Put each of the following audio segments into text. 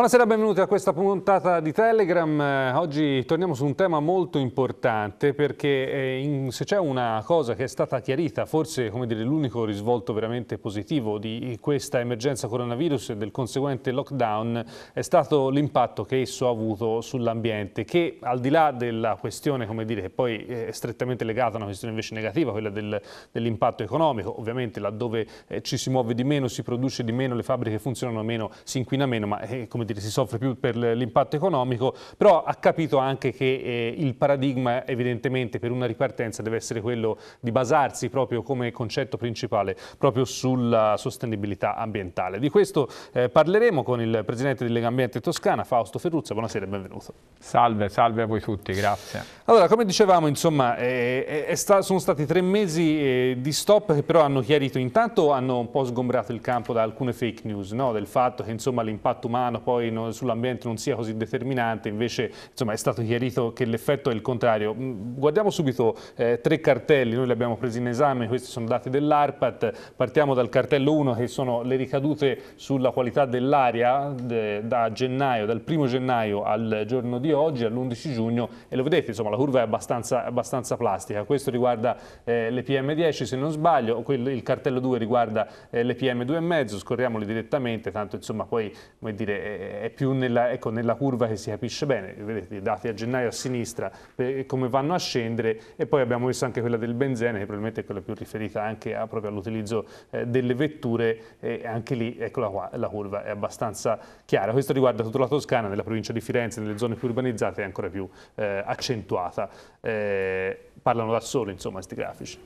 Buonasera, benvenuti a questa puntata di Telegram. Eh, oggi torniamo su un tema molto importante perché eh, in, se c'è una cosa che è stata chiarita, forse l'unico risvolto veramente positivo di questa emergenza coronavirus e del conseguente lockdown è stato l'impatto che esso ha avuto sull'ambiente, che al di là della questione dire, che poi è strettamente legata a una questione invece negativa, quella del, dell'impatto economico, ovviamente laddove eh, ci si muove di meno, si produce di meno, le fabbriche funzionano meno, si inquina meno, ma eh, come dire si soffre più per l'impatto economico, però ha capito anche che eh, il paradigma evidentemente per una ripartenza deve essere quello di basarsi proprio come concetto principale proprio sulla sostenibilità ambientale. Di questo eh, parleremo con il presidente di Lega Ambiente Toscana, Fausto Ferruzza, buonasera e benvenuto. Salve, salve a voi tutti, grazie. Allora, come dicevamo, insomma, eh, è, eh, è sta, sono stati tre mesi eh, di stop che però hanno chiarito, intanto hanno un po' sgombrato il campo da alcune fake news, no? del fatto che l'impatto umano poi poi no, sull'ambiente non sia così determinante, invece insomma, è stato chiarito che l'effetto è il contrario. Mm, guardiamo subito eh, tre cartelli, noi li abbiamo presi in esame, questi sono dati dell'ARPAT, partiamo dal cartello 1 che sono le ricadute sulla qualità dell'aria da gennaio, dal primo gennaio al giorno di oggi, all'11 giugno e lo vedete, insomma, la curva è abbastanza, abbastanza plastica, questo riguarda eh, le PM10 se non sbaglio, il cartello 2 riguarda eh, le PM2,5, scorriamoli direttamente, tanto insomma poi come dire, eh, è più nella, ecco, nella, curva che si capisce bene, vedete i dati a gennaio a sinistra eh, come vanno a scendere e poi abbiamo visto anche quella del benzene che probabilmente è quella più riferita anche a, proprio all'utilizzo eh, delle vetture e anche lì eccola qua, la curva è abbastanza chiara. Questo riguarda tutta la Toscana, nella provincia di Firenze, nelle zone più urbanizzate è ancora più eh, accentuata. Eh, parlano da solo insomma questi grafici.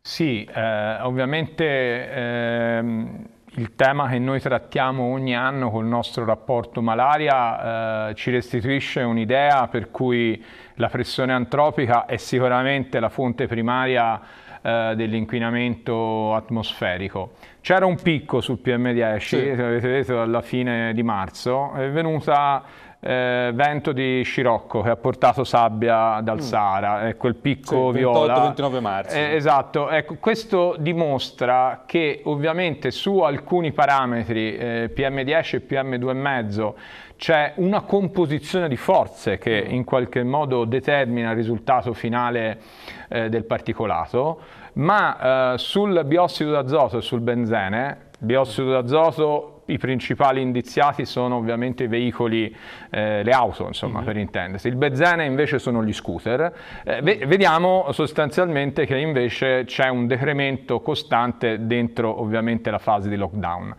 Sì, eh, ovviamente... Ehm il tema che noi trattiamo ogni anno col nostro rapporto malaria eh, ci restituisce un'idea per cui la pressione antropica è sicuramente la fonte primaria eh, dell'inquinamento atmosferico. C'era un picco sul PM10, sì. avete visto, alla fine di marzo, è venuta eh, vento di scirocco che ha portato sabbia dal mm. Sahara, eh, quel picco sì, viola. 28-29 marzo. Eh, esatto, ecco, questo dimostra che ovviamente su alcuni parametri eh, PM10 e PM2,5 c'è una composizione di forze che mm. in qualche modo determina il risultato finale eh, del particolato, ma eh, sul biossido d'azoto e sul benzene, biossido d'azoto i principali indiziati sono ovviamente i veicoli, eh, le auto insomma mm -hmm. per intendersi. Il benzene invece sono gli scooter. Eh, ve vediamo sostanzialmente che invece c'è un decremento costante dentro ovviamente la fase di lockdown.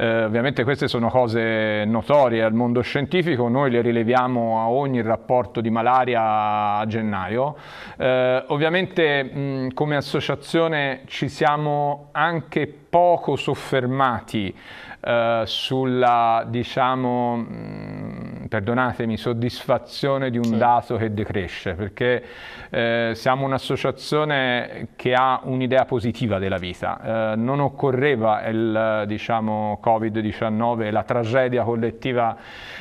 Eh, ovviamente queste sono cose notorie al mondo scientifico, noi le rileviamo a ogni rapporto di malaria a gennaio. Eh, ovviamente mh, come associazione ci siamo anche poco soffermati eh, sulla, diciamo, mh, perdonatemi, soddisfazione di un sì. dato che decresce, perché eh, siamo un'associazione che ha un'idea positiva della vita. Eh, non occorreva il diciamo, Covid-19, la tragedia collettiva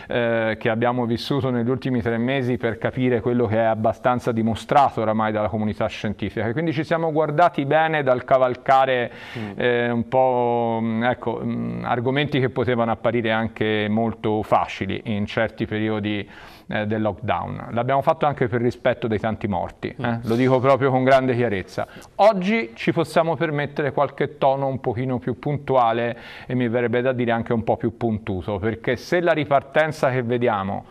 eh, che abbiamo vissuto negli ultimi tre mesi per capire quello che è abbastanza dimostrato oramai dalla comunità scientifica. Quindi ci siamo guardati bene dal cavalcare mm. Eh, un po' mm, ecco, mh, mm, argomenti che potevano apparire anche molto facili in certi certi periodi eh, del lockdown. L'abbiamo fatto anche per rispetto dei tanti morti, eh? Mm. lo dico proprio con grande chiarezza. Oggi ci possiamo permettere qualche tono un pochino più puntuale e mi verrebbe da dire anche un po' più puntuto, perché se la ripartenza che vediamo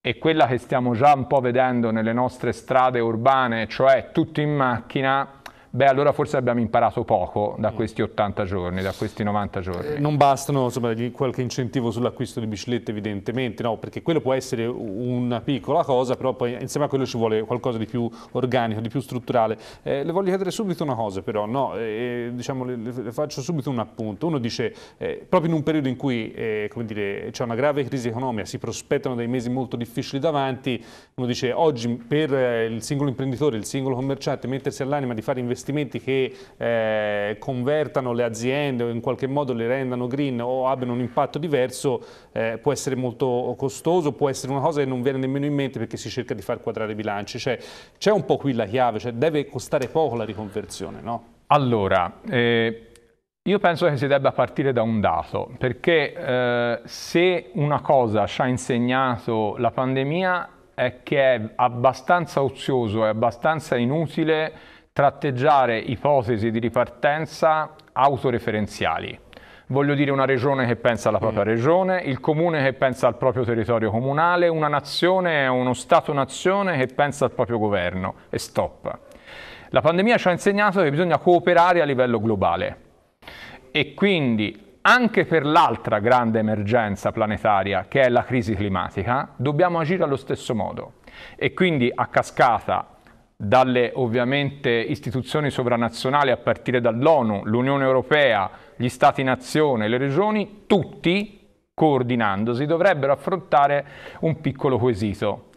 e quella che stiamo già un po' vedendo nelle nostre strade urbane, cioè tutto in macchina, beh allora forse abbiamo imparato poco da mm. questi 80 giorni, da questi 90 giorni. Eh, non bastano insomma, qualche incentivo sull'acquisto di biciclette evidentemente, no? perché quello può essere una piccola cosa, però poi insieme a quello ci vuole qualcosa di più organico, di più strutturale. Eh, le voglio chiedere subito una cosa però, no? eh, eh diciamo, le, le, faccio subito un appunto. Uno dice, eh, proprio in un periodo in cui eh, c'è una grave crisi economica, si prospettano dei mesi molto difficili davanti, uno dice oggi per il singolo imprenditore, il singolo commerciante, mettersi all'anima di fare investimenti investimenti che eh, convertano le aziende o in qualche modo le rendano green o abbiano un impatto diverso eh, può essere molto costoso, può essere una cosa che non viene nemmeno in mente perché si cerca di far quadrare i bilanci. Cioè, c'è un po' qui la chiave, cioè deve costare poco la riconversione, no? Allora, eh, io penso che si debba partire da un dato, perché eh, se una cosa ci ha insegnato la pandemia è che è abbastanza ozioso, è abbastanza inutile tratteggiare ipotesi di ripartenza autoreferenziali. Voglio dire una regione che pensa alla propria mm. regione, il comune che pensa al proprio territorio comunale, una nazione, uno Stato-nazione che pensa al proprio governo. E stop. La pandemia ci ha insegnato che bisogna cooperare a livello globale. E quindi anche per l'altra grande emergenza planetaria, che è la crisi climatica, dobbiamo agire allo stesso modo. E quindi a cascata dalle ovviamente istituzioni sovranazionali a partire dall'ONU, l'Unione Europea, gli Stati nazione, le regioni, tutti coordinandosi dovrebbero affrontare un piccolo quesito.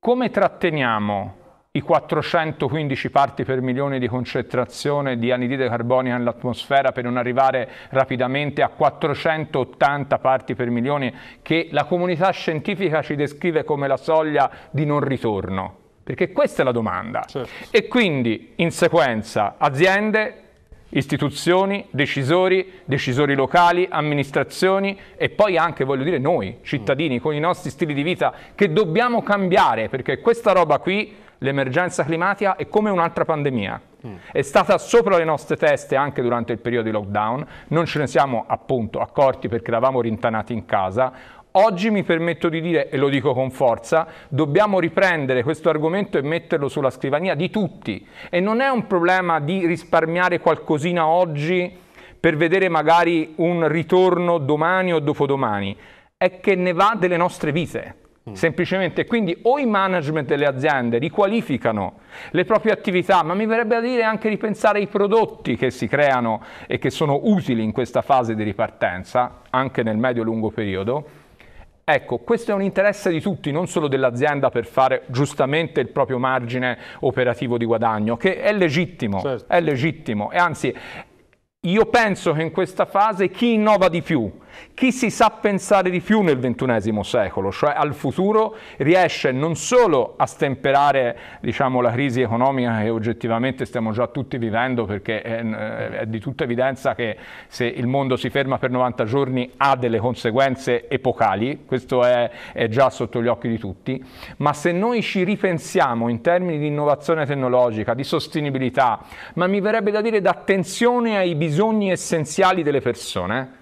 Come tratteniamo i 415 parti per milione di concentrazione di anidride carbonica nell'atmosfera per non arrivare rapidamente a 480 parti per milione che la comunità scientifica ci descrive come la soglia di non ritorno? Perché questa è la domanda. Certo. E quindi in sequenza aziende, istituzioni, decisori, decisori locali, amministrazioni e poi anche, voglio dire, noi cittadini con i nostri stili di vita che dobbiamo cambiare perché questa roba qui, l'emergenza climatica, è come un'altra pandemia. Mm. È stata sopra le nostre teste anche durante il periodo di lockdown, non ce ne siamo appunto accorti perché eravamo rintanati in casa. Oggi mi permetto di dire, e lo dico con forza, dobbiamo riprendere questo argomento e metterlo sulla scrivania di tutti. E non è un problema di risparmiare qualcosina oggi per vedere magari un ritorno domani o dopodomani, è che ne va delle nostre vite. Mm. Semplicemente, quindi o i management delle aziende riqualificano le proprie attività, ma mi verrebbe a dire anche ripensare ai prodotti che si creano e che sono utili in questa fase di ripartenza, anche nel medio-lungo periodo, Ecco, questo è un interesse di tutti, non solo dell'azienda per fare giustamente il proprio margine operativo di guadagno, che è legittimo, certo. è legittimo. E anzi, io penso che in questa fase chi innova di più, chi si sa pensare di più nel XXI secolo, cioè al futuro, riesce non solo a stemperare diciamo, la crisi economica che oggettivamente stiamo già tutti vivendo, perché è, è di tutta evidenza che se il mondo si ferma per 90 giorni ha delle conseguenze epocali, questo è, è già sotto gli occhi di tutti, ma se noi ci ripensiamo in termini di innovazione tecnologica, di sostenibilità, ma mi verrebbe da dire d'attenzione ai bisogni essenziali delle persone,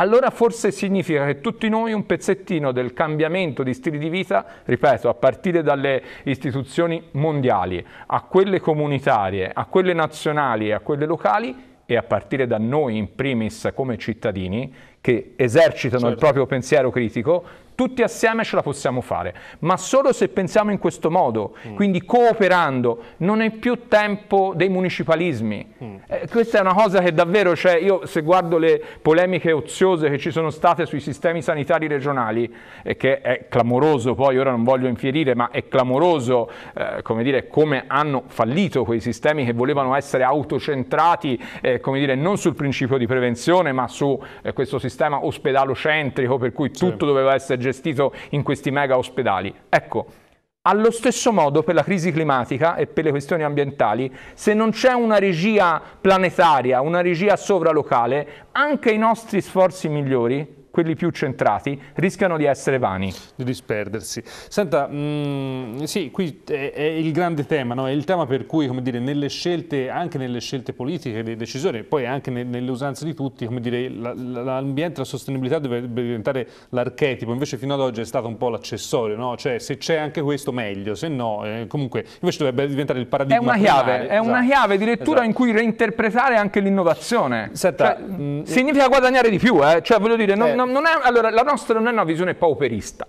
allora forse significa che tutti noi un pezzettino del cambiamento di stili di vita, ripeto, a partire dalle istituzioni mondiali, a quelle comunitarie, a quelle nazionali e a quelle locali, e a partire da noi in primis come cittadini, che esercitano certo. il proprio pensiero critico, tutti assieme ce la possiamo fare, ma solo se pensiamo in questo modo, mm. quindi cooperando, non è più tempo dei municipalismi. Mm. Eh, questa è una cosa che davvero, cioè, io se guardo le polemiche oziose che ci sono state sui sistemi sanitari regionali, eh, che è clamoroso, poi ora non voglio infierire, ma è clamoroso eh, come, dire, come hanno fallito quei sistemi che volevano essere autocentrati, eh, come dire, non sul principio di prevenzione, ma su eh, questo sistema ospedalocentrico per cui tutto sì. doveva essere gestito gestito in questi mega ospedali. Ecco, allo stesso modo per la crisi climatica e per le questioni ambientali, se non c'è una regia planetaria, una regia sovralocale, anche i nostri sforzi migliori quelli più centrati, rischiano di essere vani. Di disperdersi. Senta, mh, mm, sì, qui è, è, il grande tema, no? è il tema per cui, come dire, nelle scelte, anche nelle scelte politiche, dei decisori, poi anche ne, nelle usanze di tutti, come dire, l'ambiente, la, la sostenibilità dovrebbe diventare l'archetipo, invece fino ad oggi è stato un po' l'accessorio, no? cioè se c'è anche questo meglio, se no, eh, comunque, invece dovrebbe diventare il paradigma. È una chiave, finale. è esatto. una chiave di lettura esatto. in cui reinterpretare anche l'innovazione. Senta, cioè, mh, mm, significa guadagnare di più, eh? cioè voglio dire, non, eh, non, non è, allora, la nostra non è una visione pauperista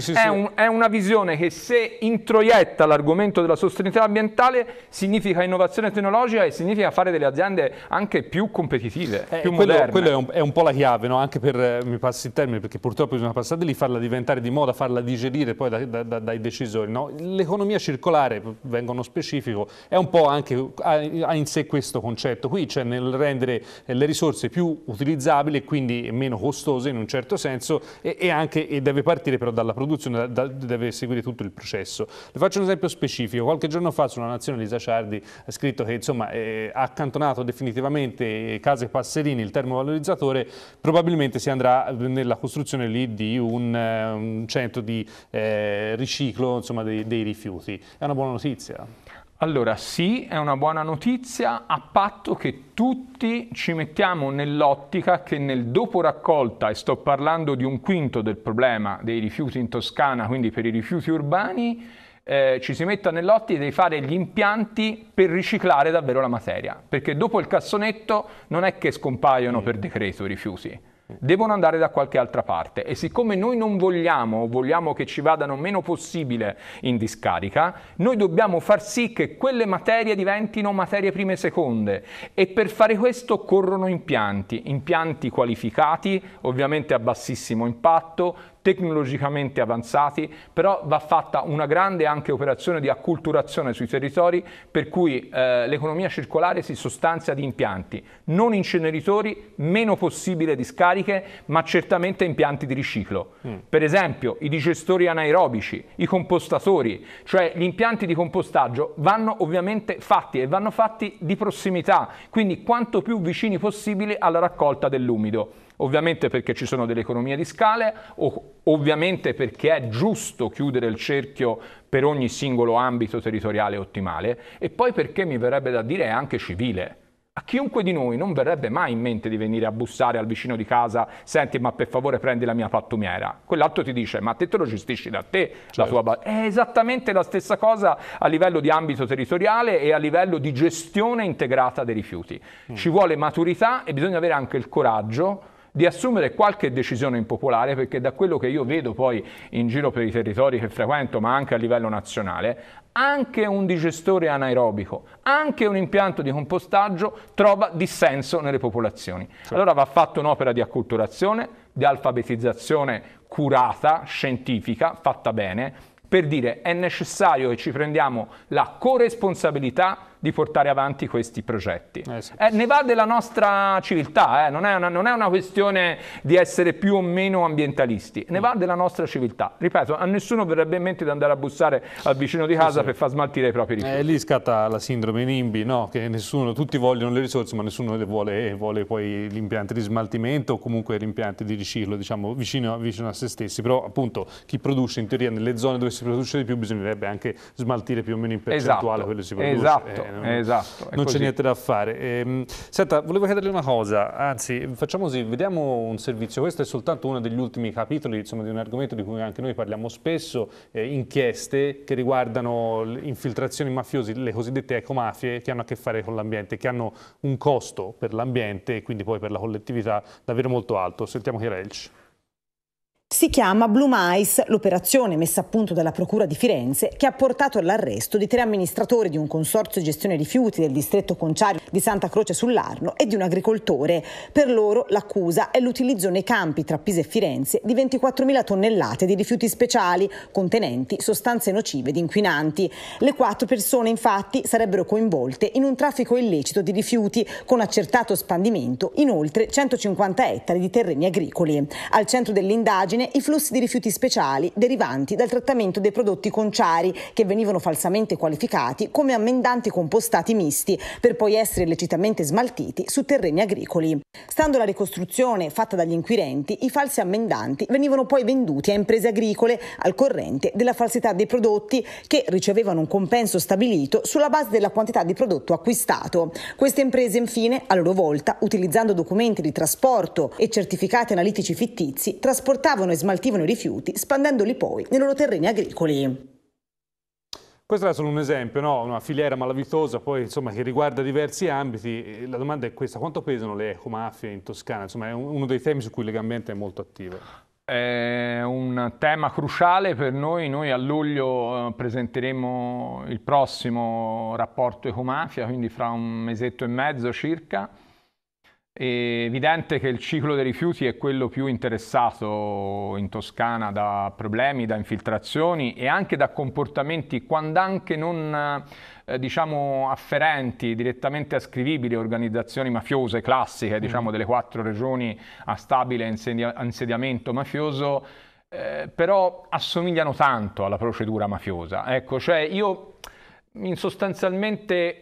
sì, sì, è, sì. Un, è, una visione che se introietta l'argomento della sostenibilità ambientale significa innovazione tecnologica e significa fare delle aziende anche più competitive, eh, più quello, quello è, un, è, un, po' la chiave, no? anche per, eh, mi passi il termine, perché purtroppo bisogna passare lì, farla diventare di moda, farla digerire poi da, da, da, dai decisori. No? L'economia circolare, vengono specifico, è un po' anche, ha in sé questo concetto qui, cioè nel rendere eh, le risorse più utilizzabili e quindi meno costose in un certo senso e, e anche e deve partire però dalla produzione produzione da, deve seguire tutto il processo. Le faccio un esempio specifico, qualche giorno fa sulla Nazione Lisa Ciardi ha scritto che insomma, eh, ha accantonato definitivamente eh, Case Passerini, il termovalorizzatore, probabilmente si andrà nella costruzione lì di un, eh, un centro di eh, riciclo insomma, dei, dei rifiuti. È una buona notizia. Allora sì, è una buona notizia a patto che tutti ci mettiamo nell'ottica che nel dopo raccolta, e sto parlando di un quinto del problema dei rifiuti in Toscana, quindi per i rifiuti urbani, eh, ci si metta nell'ottica di fare gli impianti per riciclare davvero la materia, perché dopo il cassonetto non è che scompaiono mm. per decreto i rifiuti, devono andare da qualche altra parte e siccome noi non vogliamo o vogliamo che ci vadano meno possibile in discarica, noi dobbiamo far sì che quelle materie diventino materie prime e seconde e per fare questo occorrono impianti, impianti qualificati, ovviamente a bassissimo impatto, tecnologicamente avanzati, però va fatta una grande anche operazione di acculturazione sui territori, per cui eh, l'economia circolare si sostanzia di impianti, non inceneritori, meno possibile discariche, ma certamente impianti di riciclo. Mm. Per esempio i digestori anaerobici, i compostatori, cioè gli impianti di compostaggio vanno ovviamente fatti e vanno fatti di prossimità, quindi quanto più vicini possibile alla raccolta dell'umido. Ovviamente perché ci sono delle economie di scale, ovviamente perché è giusto chiudere il cerchio per ogni singolo ambito territoriale ottimale e poi perché mi verrebbe da dire è anche civile. A chiunque di noi non verrebbe mai in mente di venire a bussare al vicino di casa, senti ma per favore prendi la mia pattumiera. Quell'altro ti dice ma te te lo gestisci da te, certo. la tua base. È esattamente la stessa cosa a livello di ambito territoriale e a livello di gestione integrata dei rifiuti. Mm. Ci vuole maturità e bisogna avere anche il coraggio di assumere qualche decisione impopolare perché da quello che io vedo poi in giro per i territori che frequento ma anche a livello nazionale, anche un digestore anaerobico, anche un impianto di compostaggio trova dissenso nelle popolazioni. Sì. Allora va fatta un'opera di acculturazione, di alfabetizzazione curata, scientifica, fatta bene, per dire è necessario che ci prendiamo la corresponsabilità di portare avanti questi progetti. Eh sì. eh, ne va della nostra civiltà, eh? non, è una, non, è una, questione di essere più o meno ambientalisti, ne mm. va della nostra civiltà. Ripeto, a nessuno verrebbe in mente di andare a bussare al vicino di casa sì, sì. per far smaltire i propri rifiuti. Eh, lì scatta la sindrome NIMBY, no? che nessuno, tutti vogliono le risorse ma nessuno vuole, vuole poi impianti di smaltimento o comunque gli impianti di riciclo diciamo, vicino, vicino a se stessi, però appunto chi produce in teoria nelle zone dove si produce di più bisognerebbe anche smaltire più o meno in percentuale esatto. quello che si produce. Esatto. Eh, non, esatto, non c'è niente da fare. E, ehm, senta, volevo chiederle una cosa, anzi facciamo così, vediamo un servizio, questo è soltanto uno degli ultimi capitoli insomma, di un argomento di cui anche noi parliamo spesso, eh, inchieste che riguardano infiltrazioni mafiose, le cosiddette ecomafie che hanno a che fare con l'ambiente, che hanno un costo per l'ambiente e quindi poi per la collettività davvero molto alto. Sentiamo Chiarelci. Si chiama Blue Mice, l'operazione messa a punto dalla Procura di Firenze che ha portato all'arresto di tre amministratori di un consorzio di gestione rifiuti del distretto conciario di Santa Croce sull'Arno e di un agricoltore. Per loro l'accusa è l'utilizzo nei campi tra Pisa e Firenze di 24.000 tonnellate di rifiuti speciali contenenti sostanze nocive ed inquinanti. Le quattro persone infatti sarebbero coinvolte in un traffico illecito di rifiuti con accertato spandimento in oltre 150 ettari di terreni agricoli. Al centro dell'indagine infine i flussi di rifiuti speciali derivanti dal trattamento dei prodotti conciari che venivano falsamente qualificati come ammendanti compostati misti per poi essere illecitamente smaltiti su terreni agricoli. Stando alla ricostruzione fatta dagli inquirenti, i falsi ammendanti venivano poi venduti a imprese agricole al corrente della falsità dei prodotti che ricevevano un compenso stabilito sulla base della quantità di prodotto acquistato. Queste imprese infine, a loro volta, utilizzando documenti di trasporto e certificati analitici fittizi, trasportavano e smaltivano i rifiuti, spandendoli poi nei loro terreni agricoli. Questo è solo un esempio, no? una filiera malavitosa poi, insomma, che riguarda diversi ambiti. La domanda è questa, quanto pesano le ecomafie in Toscana? Insomma, è uno dei temi su cui Legambiente è molto attivo. È un tema cruciale per noi, noi a luglio eh, presenteremo il prossimo rapporto ecomafia, quindi fra un mesetto e mezzo circa è evidente che il ciclo dei rifiuti è quello più interessato in Toscana da problemi, da infiltrazioni e anche da comportamenti, quando anche non eh, diciamo afferenti, direttamente ascrivibili a organizzazioni mafiose classiche, diciamo, mm. diciamo delle quattro regioni a stabile insedia- insediamento mafioso, eh, però assomigliano tanto alla procedura mafiosa. Ecco, cioè io sostanzialmente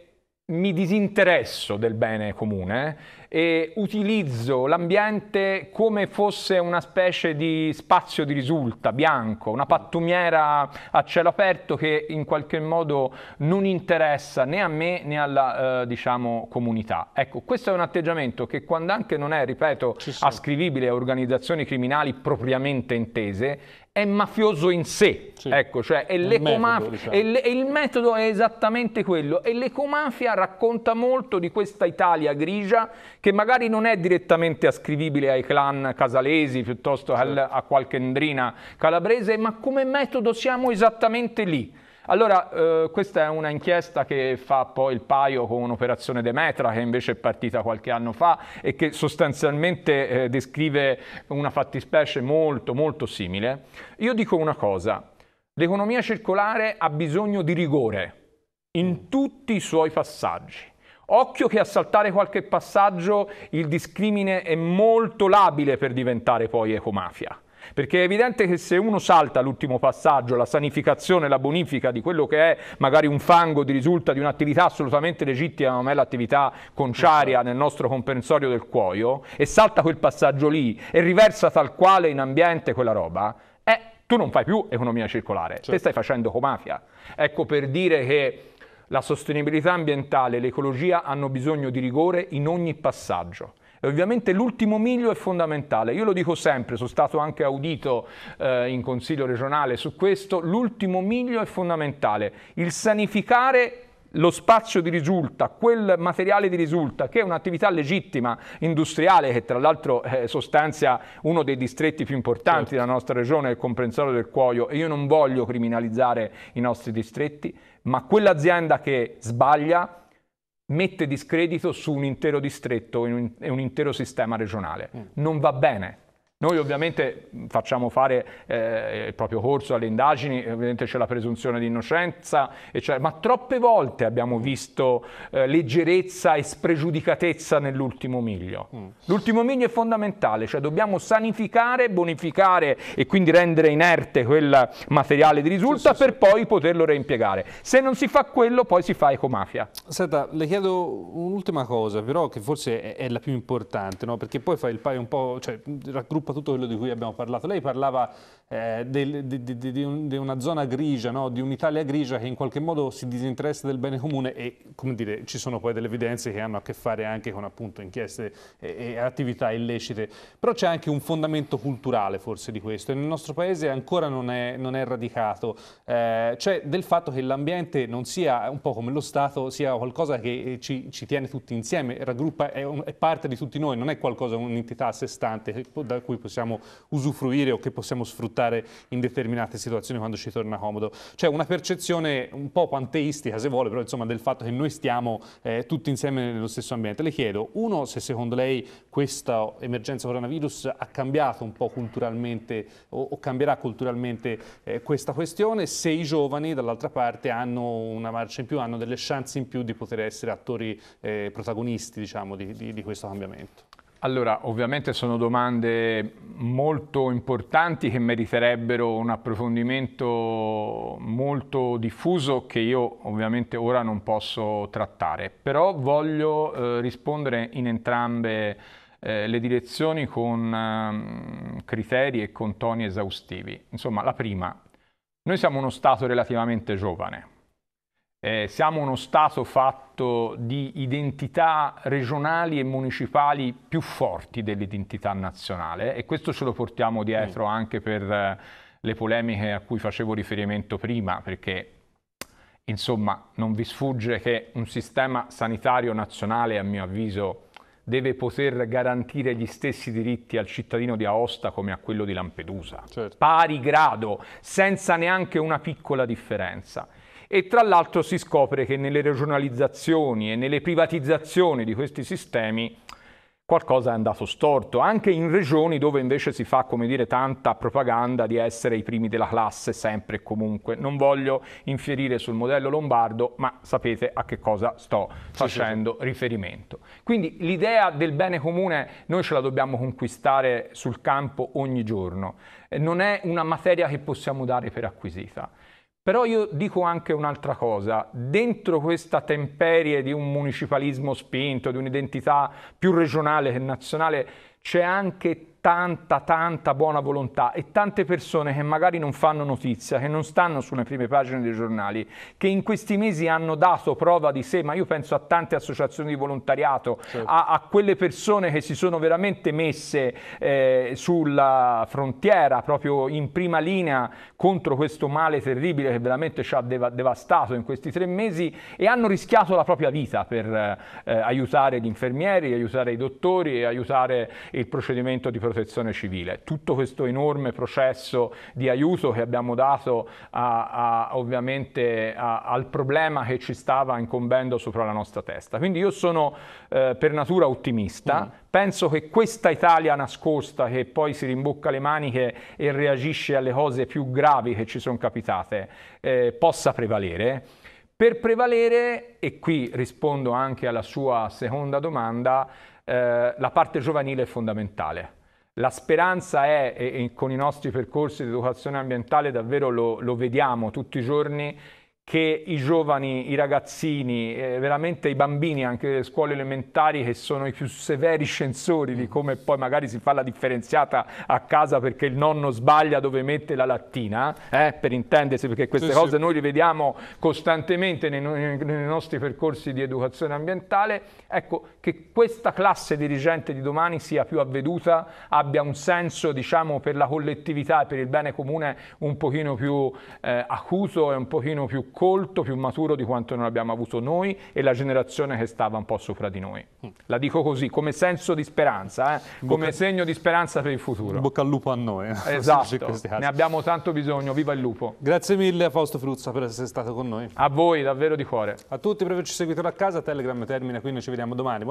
mi disinteresso del bene comune e utilizzo l'ambiente come fosse una specie di spazio di risulta bianco, una pattumiera a cielo aperto che in qualche modo non interessa né a me né alla eh, diciamo, comunità. Ecco, questo è un atteggiamento che quando anche non è, ripeto, ascrivibile a organizzazioni criminali propriamente intese, è mafioso in sé, sì. ecco, cioè è il, metodo, diciamo. è le, il metodo è esattamente quello e l'ecomafia racconta molto di questa Italia grigia che magari non è direttamente ascrivibile ai clan casalesi piuttosto al, certo. a qualche ndrina calabrese, ma come metodo siamo esattamente lì. Allora, eh, questa è una inchiesta che fa poi il paio con un'operazione Demetra che invece è partita qualche anno fa e che sostanzialmente eh, descrive una fattispecie molto molto simile. Io dico una cosa, l'economia circolare ha bisogno di rigore in mm. tutti i suoi passaggi. Occhio che a saltare qualche passaggio il discrimine è molto labile per diventare poi ecomafia. Perché è evidente che se uno salta l'ultimo passaggio, la sanificazione, la bonifica di quello che è magari un fango di risulta di un'attività assolutamente legittima, come è l'attività conciaria esatto. nel nostro comprensorio del cuoio, e salta quel passaggio lì e riversa tal quale in ambiente quella roba, eh, tu non fai più economia circolare, certo. te stai facendo comafia. Ecco per dire che la sostenibilità ambientale e l'ecologia hanno bisogno di rigore in ogni passaggio. E ovviamente l'ultimo miglio è fondamentale. Io lo dico sempre, sono stato anche audito eh, in Consiglio regionale su questo, l'ultimo miglio è fondamentale. Il sanificare lo spazio di risulta, quel materiale di risulta, che è un'attività legittima, industriale, che tra l'altro eh, sostanzia uno dei distretti più importanti certo. della nostra regione, il comprensorio del cuoio, e io non voglio criminalizzare i nostri distretti, ma quell'azienda che sbaglia mette discredito su un intero distretto e un intero sistema regionale. Mm. Non va bene. Noi ovviamente facciamo fare eh, il proprio corso alle indagini, ovviamente c'è la presunzione di innocenza, ma troppe volte abbiamo visto eh, leggerezza e spregiudicatezza nell'ultimo miglio. Mm. L'ultimo miglio è fondamentale, cioè dobbiamo sanificare, bonificare e quindi rendere inerte quel materiale di risulta sì, sì, per sì. poi poterlo reimpiegare. Se non si fa quello poi si fa ecomafia. Senta, le chiedo un'ultima cosa però che forse è, la più importante, no? perché poi fai il paio un po', cioè raggruppa soprattutto quello di cui abbiamo parlato. Lei parlava eh, del, di, di, di, una zona grigia, no? di un'Italia grigia che in qualche modo si disinteressa del bene comune e dire, ci sono poi delle evidenze che hanno a che fare anche con appunto, inchieste e, e attività illecite. Però c'è anche un fondamento culturale forse di questo e nel nostro paese ancora non è, non è radicato, eh, cioè del fatto che l'ambiente non sia un po' come lo Stato, sia qualcosa che eh, ci, ci tiene tutti insieme, raggruppa, è, un, è, parte di tutti noi, non è qualcosa, un'entità a sé stante da cui possiamo usufruire o che possiamo sfruttare affrontare in determinate situazioni quando ci torna comodo. C'è cioè, una percezione un po' panteistica, se vuole, però insomma del fatto che noi stiamo eh, tutti insieme nello stesso ambiente. Le chiedo, uno, se secondo lei questa emergenza coronavirus ha cambiato un po' culturalmente o, o cambierà culturalmente eh, questa questione, se i giovani dall'altra parte hanno una marcia in più, hanno delle chance in più di poter essere attori eh, protagonisti diciamo, di, di, di questo cambiamento. Allora, ovviamente sono domande molto importanti che meriterebbero un approfondimento molto diffuso che io ovviamente ora non posso trattare, però voglio eh, rispondere in entrambe eh, le direzioni con eh, criteri e con toni esaustivi. Insomma, la prima, noi siamo uno Stato relativamente giovane, eh, siamo uno Stato fatto di identità regionali e municipali più forti dell'identità nazionale e questo ce lo portiamo dietro mm. anche per eh, le polemiche a cui facevo riferimento prima, perché insomma non vi sfugge che un sistema sanitario nazionale, a mio avviso, deve poter garantire gli stessi diritti al cittadino di Aosta come a quello di Lampedusa, certo. pari grado, senza neanche una piccola differenza e tra l'altro si scopre che nelle regionalizzazioni e nelle privatizzazioni di questi sistemi qualcosa è andato storto, anche in regioni dove invece si fa, come dire, tanta propaganda di essere i primi della classe sempre e comunque. Non voglio infierire sul modello lombardo, ma sapete a che cosa sto facendo sì, sì, sì. riferimento. Quindi l'idea del bene comune noi ce la dobbiamo conquistare sul campo ogni giorno, non è una materia che possiamo dare per acquisita. Però io dico anche un'altra cosa, dentro questa temperie di un municipalismo spinto, di un'identità più regionale che nazionale, c'è anche tanta, tanta buona volontà e tante persone che magari non fanno notizia, che non stanno sulle prime pagine dei giornali, che in questi mesi hanno dato prova di sé, ma io penso a tante associazioni di volontariato, certo. a, a, quelle persone che si sono veramente messe eh, sulla frontiera, proprio in prima linea contro questo male terribile che veramente ci ha deva devastato in questi tre mesi e hanno rischiato la propria vita per eh, aiutare gli infermieri, aiutare i dottori, aiutare il procedimento di protezione protezione civile. Tutto questo enorme processo di aiuto che abbiamo dato a, a, ovviamente a, al problema che ci stava incombendo sopra la nostra testa. Quindi io sono eh, per natura ottimista, mm. penso che questa Italia nascosta che poi si rimbocca le maniche e reagisce alle cose più gravi che ci sono capitate eh, possa prevalere. Per prevalere, e qui rispondo anche alla sua seconda domanda, eh, la parte giovanile è fondamentale. La speranza è, e, con i nostri percorsi di educazione ambientale davvero lo, lo vediamo tutti i giorni, che i giovani, i ragazzini, eh, veramente i bambini anche delle scuole elementari che sono i più severi censori di come poi magari si fa la differenziata a casa perché il nonno sbaglia dove mette la lattina, eh, per intendersi, perché queste sì, cose sì. noi le vediamo costantemente nei, nei, nostri percorsi di educazione ambientale, ecco che questa classe dirigente di domani sia più avveduta, abbia un senso diciamo, per la collettività e per il bene comune un pochino più eh, acuto e un pochino più colto, più maturo di quanto non abbiamo avuto noi e la generazione che stava un po' sopra di noi. Mm. La dico così, come senso di speranza, eh? come Bocca... segno di speranza per il futuro. Bocca al lupo a noi. Eh, esatto, ne abbiamo tanto bisogno, viva il lupo. Grazie mille a Fausto Fruzza per essere stato con noi. A voi, davvero di cuore. A tutti per averci seguito da casa, Telegram termina, qui, noi ci vediamo domani